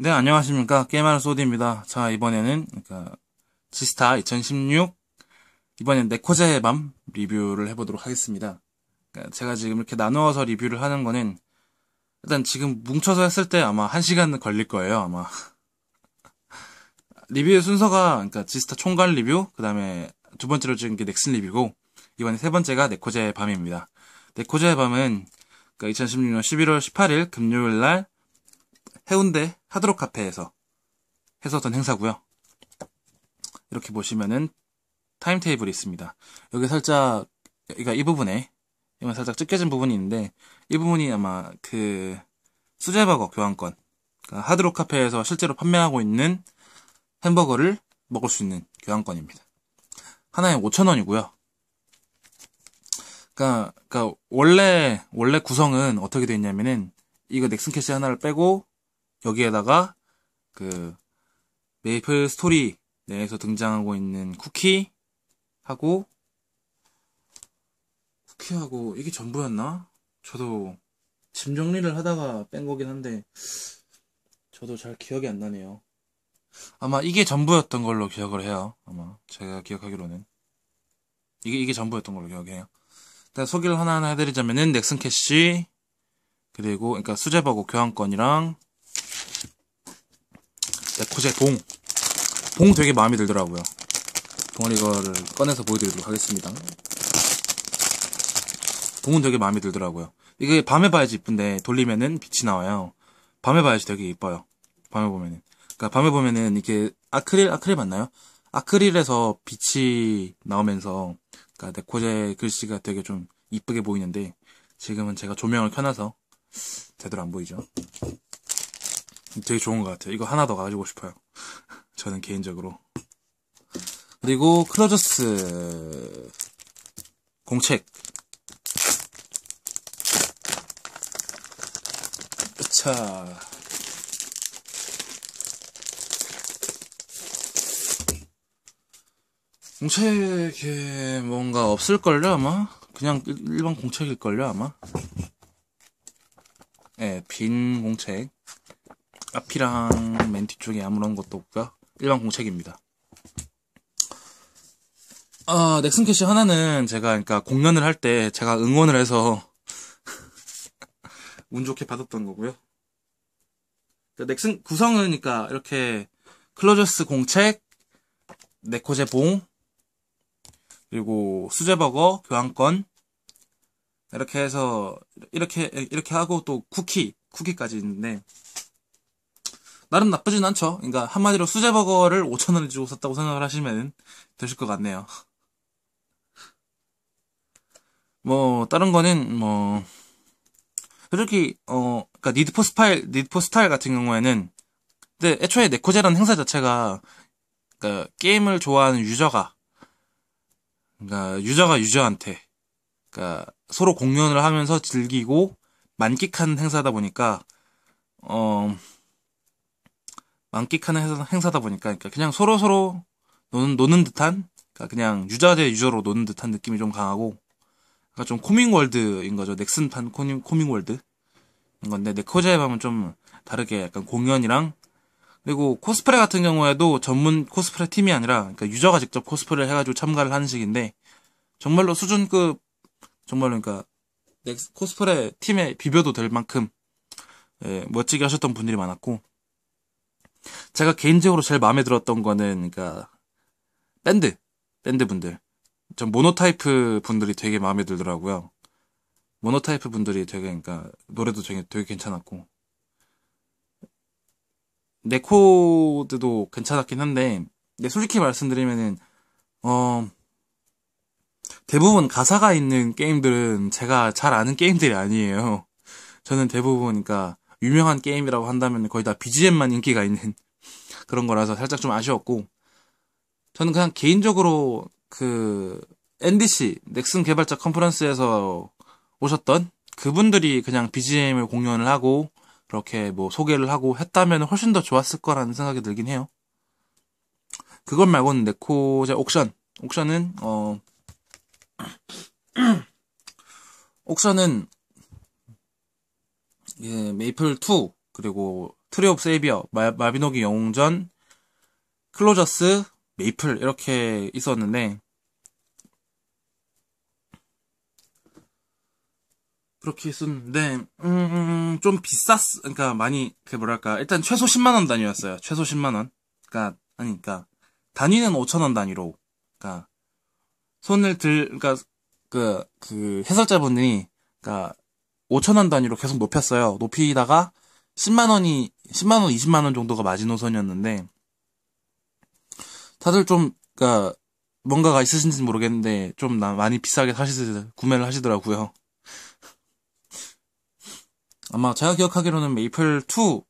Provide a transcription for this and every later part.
네, 안녕하십니까. 게임하는 소디입니다. 자, 이번에는, 그 지스타 2016, 이번엔 네코제의 밤 리뷰를 해보도록 하겠습니다. 그 제가 지금 이렇게 나누어서 리뷰를 하는 거는, 일단 지금 뭉쳐서 했을 때 아마 한시간 걸릴 거예요, 아마. 리뷰의 순서가, 그니까 지스타 총괄 리뷰, 그 다음에 두 번째로 찍은 게 넥슨 리뷰고, 이번에 세 번째가 네코제의 밤입니다. 네코제의 밤은, 그니까 2016년 11월 18일 금요일 날, 해운대 하드록 카페에서 했었던 행사고요. 이렇게 보시면은 타임테이블이 있습니다. 여기 살짝 그러니까 이 부분에 이건 살짝 찢겨진 부분이 있는데 이 부분이 아마 그 수제버거 교환권 그러니까 하드록 카페에서 실제로 판매하고 있는 햄버거를 먹을 수 있는 교환권입니다. 하나에 5천원이고요 그러니까, 그러니까 원래 원래 구성은 어떻게 되어 있냐면은 이거 넥슨 캐시 하나를 빼고 여기에다가 그 메이플 스토리 내에서 등장하고 있는 쿠키하고 쿠키하고 이게 전부였나? 저도 짐 정리를 하다가 뺀 거긴 한데 저도 잘 기억이 안 나네요. 아마 이게 전부였던 걸로 기억을 해요. 아마 제가 기억하기로는 이게 이게 전부였던 걸로 기억해요. 일단 소개를 하나하나 해드리자면은 넥슨 캐시 그리고 그러니까 수제버거 교환권이랑 레코제 봉. 봉 되게 마음에 들더라고요. 봉을 이거를 꺼내서 보여드리도록 하겠습니다. 봉은 되게 마음에 들더라고요. 이게 밤에 봐야지 이쁜데 돌리면은 빛이 나와요. 밤에 봐야지 되게 이뻐요. 밤에 보면은. 그러니까 밤에 보면은 이게 아크릴 아크릴 맞나요? 아크릴에서 빛이 나오면서 그러니까 네코제 글씨가 되게 좀 이쁘게 보이는데 지금은 제가 조명을 켜놔서 제대로 안 보이죠. 되게 좋은 것 같아요. 이거 하나 더 가지고 싶어요. 저는 개인적으로. 그리고 클로저스 공책. 자. 공책에 뭔가 없을걸요, 아마? 그냥 일반 공책일걸요, 아마? 예, 네, 빈 공책. 앞이랑 맨 뒤쪽에 아무런 것도 없고요. 일반 공책입니다. 아, 넥슨 캐시 하나는 제가 그러니까 공연을 할 때 제가 응원을 해서 운 좋게 받았던 거고요. 그러니까 넥슨 구성은 그러니까 이렇게 클로저스 공책, 네코제 봉, 그리고 수제버거 교환권 이렇게 해서 이렇게 이렇게 하고 또 쿠키 쿠키까지 있는데 나름 나쁘진 않죠. 그러니까 한마디로 수제버거를 5천원을 주고 샀다고 생각을 하시면 되실 것 같네요. 뭐 다른 거는 뭐 솔직히 어 그러니까 니드포 스파일 니드포 스타일 같은 경우에는 근데 애초에 네코제라는 행사 자체가 그러니까 게임을 좋아하는 유저가 그러니까 유저가 유저한테 그러니까 서로 공연을 하면서 즐기고 만끽하는 행사다 보니까 어 만끽하는 행사, 다 보니까 그러니까 그냥 서로 서로 노는, 노는 듯한 그러니까 그냥 유저 대 유저로 노는 듯한 느낌이 좀 강하고 그러니까 좀코밍월드인 거죠 넥슨판 코밍 코믹월드인 건데 네코자에밤면좀 다르게 약간 공연이랑 그리고 코스프레 같은 경우에도 전문 코스프레 팀이 아니라 그러니까 유저가 직접 코스프레를 해가지고 참가를 하는 식인데 정말로 수준급 정말로 그러니까 코스프레 팀에 비벼도 될 만큼 예, 멋지게 하셨던 분들이 많았고 제가 개인적으로 제일 마음에 들었던 거는 그러니까 밴드 밴드 분들 전 모노타이프 분들이 되게 마음에 들더라고요. 모노타이프 분들이 되게 그러니까 노래도 되게 되게 괜찮았고 네코드도 괜찮았긴 한데 근데 솔직히 말씀드리면은 어 대부분 가사가 있는 게임들은 제가 잘 아는 게임들이 아니에요. 저는 대부분 그러니까 유명한 게임이라고 한다면 거의 다 BGM만 인기가 있는 그런 거라서 살짝 좀 아쉬웠고 저는 그냥 개인적으로 그 NDC 넥슨 개발자 컨퍼런스에서 오셨던 그분들이 그냥 BGM을 공연을 하고 그렇게 뭐 소개를 하고 했다면 훨씬 더 좋았을 거라는 생각이 들긴 해요. 그것 말고는 네코제 옥션 옥션은 어 옥션은 예, 메이플 2 그리고 트리 오브 세이비어 마, 마비노기 영웅전 클로저스 메이플 이렇게 있었는데 그렇게 했었는데 음, 음, 좀 비쌌 그러니까 많이 그 뭐랄까 일단 최소 10만 원 단위였어요 최소 10만 원 그러니까 아니 그니까 단위는 5천 원 단위로 그러니까 손을 들 그러니까 그그 그 해설자분이 그러니까 5천원 단위로 계속 높였어요. 높이다가 10만원이, 10만원, 20만원 정도가 마지노선이었는데, 다들 좀, 그니까, 뭔가가 있으신지 모르겠는데, 좀 많이 비싸게 사시, 구매를 하시더라고요. 아마 제가 기억하기로는 메이플2, 뭐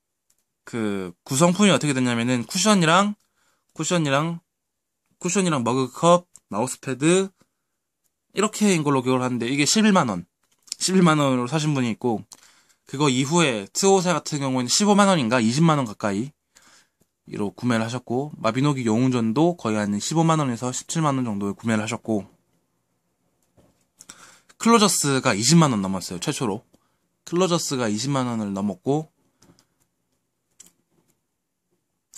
그, 구성품이 어떻게 됐냐면은, 쿠션이랑, 쿠션이랑, 쿠션이랑 머그컵, 마우스패드, 이렇게인 걸로 기억을 하는데, 이게 11만원. 11만원으로 사신 분이 있고, 그거 이후에 트오세 같은 경우에는 15만원인가 20만원 가까이 이로 구매를 하셨고, 마비노기 영웅전도 거의 한 15만원에서 17만원 정도에 구매를 하셨고, 클로저스가 20만원 넘었어요, 최초로. 클로저스가 20만원을 넘었고,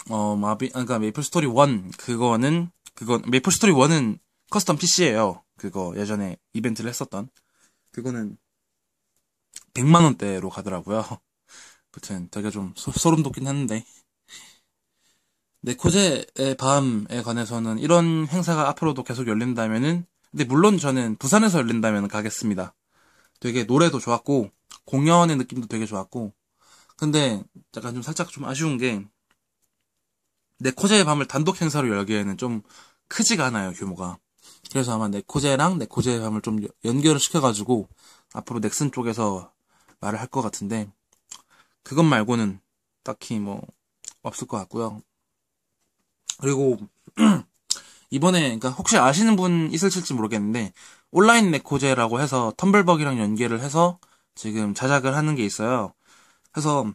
어, 마비, 아, 그니까 메이플 스토리 1, 그거는, 그건, 메이플 스토리 1은 커스텀 PC예요 그거 예전에 이벤트를 했었던. 그거는 100만 원대로 가더라고요. 아무튼 되게 좀 소, 소름 돋긴 했는데. 네코제의 밤에 관해서는 이런 행사가 앞으로도 계속 열린다면은 근데 물론 저는 부산에서 열린다면 가겠습니다. 되게 노래도 좋았고 공연의 느낌도 되게 좋았고 근데 약간 좀 살짝 좀 아쉬운 게 네코제의 밤을 단독 행사로 열기에는 좀 크지가 않아요 규모가 그래서 아마 네코제랑 네코제의 밤을 좀 연결을 시켜가지고 앞으로 넥슨 쪽에서 말을 할 것 같은데 그것 말고는 딱히 뭐 없을 것 같고요. 그리고 이번에 그러니까 혹시 아시는 분 있을지 모르겠는데 온라인 네코제라고 해서 텀블벅이랑 연계를 해서 지금 자작을 하는 게 있어요. 그래서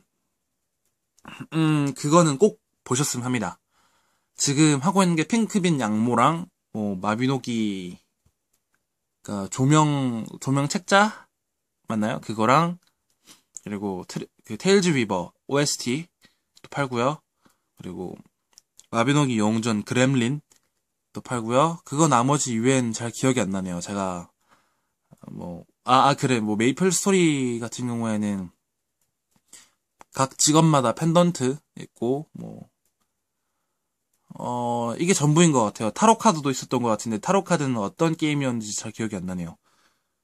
음 그거는 꼭 보셨으면 합니다. 지금 하고 있는 게 핑크빈 양모랑 뭐 마비노기 그러니까 조명 조명 책자 맞나요? 그거랑 그리고 트리, 그 테일즈 위버 OST 도 팔고요. 그리고 마비노기 영전그렘린도 팔고요. 그거 나머지 유엔 잘 기억이 안 나네요. 제가 뭐 아, 아 그래 뭐 메이플 스토리 같은 경우에는 각 직업마다 펜던트 있고 뭐 어, 이게 전부인 것 같아요. 타로 카드도 있었던 것 같은데 타로 카드는 어떤 게임이었는지 잘 기억이 안 나네요.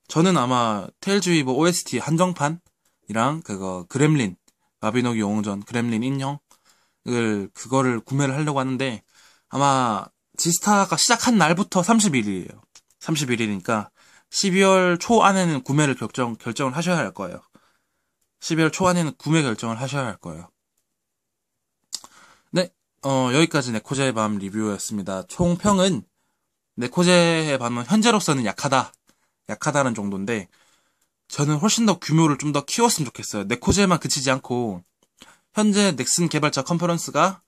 저는 아마 테일즈 위버 OST 한정판 이랑 그거 그램린 마비노기 영웅전 그램린 인형을 그거를 구매를 하려고 하는데 아마 지스타가 시작한 날부터 31일이에요. 31일이니까 12월 초 안에는 구매를 결정 결정을 하셔야 할 거예요. 12월 초 안에는 구매 결정을 하셔야 할 거예요. 네, 어, 여기까지 네코제의 밤 리뷰였습니다. 총평은 네코제의 밤은 현재로서는 약하다. 약하다는 정도인데 저는 훨씬 더 규모를 좀 더 키웠으면 좋겠어요. 네코즈에만 그치지 않고 현재 넥슨 개발자 컨퍼런스가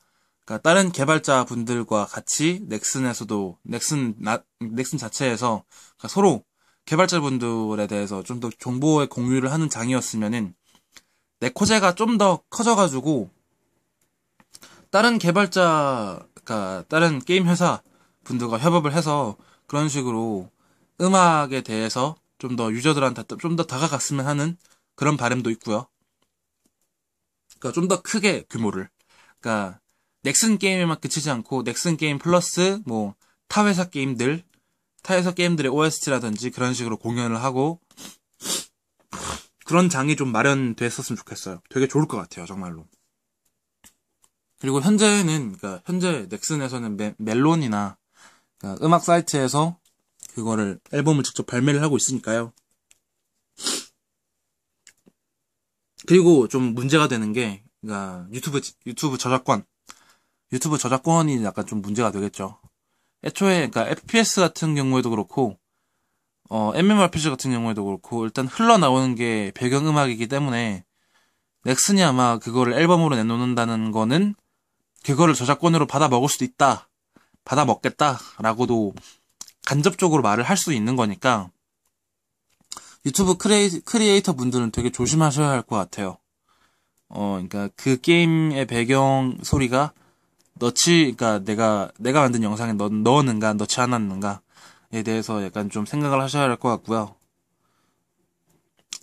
그러니까 다른 개발자 분들과 같이 넥슨에서도 넥슨 나, 넥슨 자체에서 그러니까 서로 개발자 분들에 대해서 좀 더 정보의 공유를 하는 장이었으면은 네코제가 좀 더 커져가지고 다른 개발자 그러니까 다른 게임 회사 분들과 협업을 해서 그런 식으로 음악에 대해서 좀더 유저들한테 좀 더 다가갔으면 하는 그런 바람도 있고요. 그러니까 좀 더 크게 규모를 그러니까 넥슨 게임에만 그치지 않고 넥슨 게임 플러스 뭐 타회사 게임들 타회사 게임들의 OST라든지 그런 식으로 공연을 하고 그런 장이 좀 마련됐었으면 좋겠어요. 되게 좋을 것 같아요, 정말로. 그리고 현재는 그러니까 현재 넥슨에서는 멜, 론이나 그러니까 음악 사이트에서 그거를 앨범을 직접 발매를 하고 있으니까요. 그리고 좀 문제가 되는 게 그러니까 유튜브 유튜브 저작권 유튜브 저작권이 약간 좀 문제가 되겠죠. 애초에 그러니까 FPS 같은 경우에도 그렇고 어, MMORPG 같은 경우에도 그렇고 일단 흘러나오는 게 배경음악이기 때문에 넥슨이 아마 그거를 앨범으로 내놓는다는 거는 그거를 저작권으로 받아 먹을 수도 있다. 받아 먹겠다라고도 간접적으로 말을 할 수 있는 거니까 유튜브 크리에이, 크리에이터 분들은 되게 조심하셔야 할 것 같아요. 어, 그러니까 그 게임의 배경 소리가 넣지, 그러니까 내가 내가 만든 영상에 넣, 넣었는가 넣지 않았는가에 대해서 약간 좀 생각을 하셔야 할 것 같고요.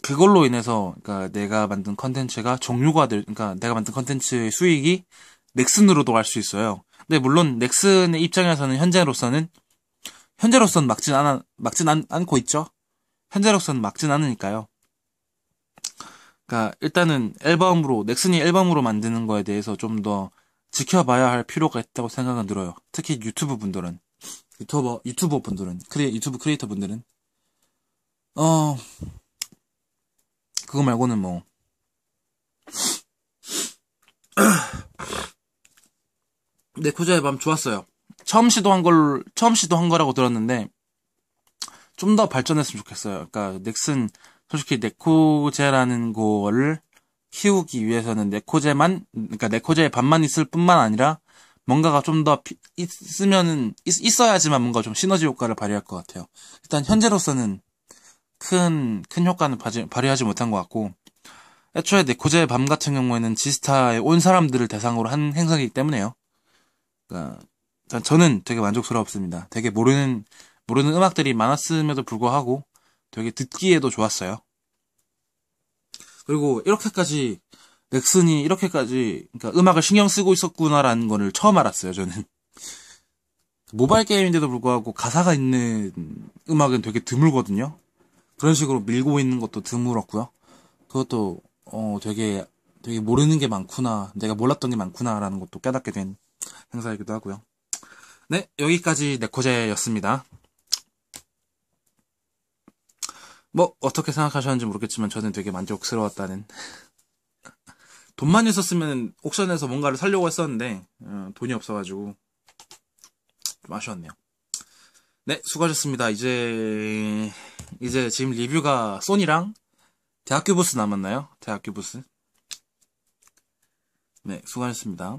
그걸로 인해서 그러니까 내가 만든 컨텐츠가 종류가 될, 그러니까 내가 만든 컨텐츠의 수익이 넥슨으로도 갈 수 있어요. 근데 물론 넥슨의 입장에서는 현재로서는 현재로선 막진 않, 막진 않, 고 있죠. 현재로선 막진 않으니까요. 그니까 일단은 앨범으로 넥슨이 앨범으로 만드는 거에 대해서 좀 더 지켜봐야 할 필요가 있다고 생각은 들어요. 특히 유튜브 분들은 유튜버 유튜버 분들은 크리 유튜브 크리에이터 분들은 어 그거 말고는 뭐 네코자의 밤 좋았어요. 처음 시도한 걸 처음 시도한 거라고 들었는데 좀 더 발전했으면 좋겠어요. 그러니까 넥슨 솔직히 네코제라는 거를 키우기 위해서는 네코제만 그러니까 네코제의 반만 있을 뿐만 아니라 뭔가가 좀 더 있으면은 있, 어야지만 뭔가 좀 시너지 효과를 발휘할 것 같아요. 일단 현재로서는 큰 큰 효과는 발휘하지 못한 것 같고 애초에 네코제의 밤 같은 경우에는 지스타의 온 사람들을 대상으로 한 행사이기 때문에요. 그러니까 저는 되게 만족스럽습니다 되게 모르는 모르는 음악들이 많았음에도 불구하고 되게 듣기에도 좋았어요. 그리고 이렇게까지 넥슨이 이렇게까지 그러니까 음악을 신경 쓰고 있었구나라는 거를 처음 알았어요. 저는 모바일 게임인데도 불구하고 가사가 있는 음악은 되게 드물거든요. 그런 식으로 밀고 있는 것도 드물었고요. 그것도 어 되게 되게 모르는 게 많구나, 내가 몰랐던 게 많구나라는 것도 깨닫게 된 행사이기도 하고요. 네, 여기까지 네코제였습니다. 뭐, 어떻게 생각하셨는지 모르겠지만, 저는 되게 만족스러웠다는. 돈만있었으면 옥션에서 뭔가를 살려고 했었는데, 어, 돈이 없어가지고, 좀 아쉬웠네요. 네, 수고하셨습니다. 이제, 이제 지금 리뷰가 소니랑 대학교 부스 남았나요? 대학교 부스. 네, 수고하셨습니다.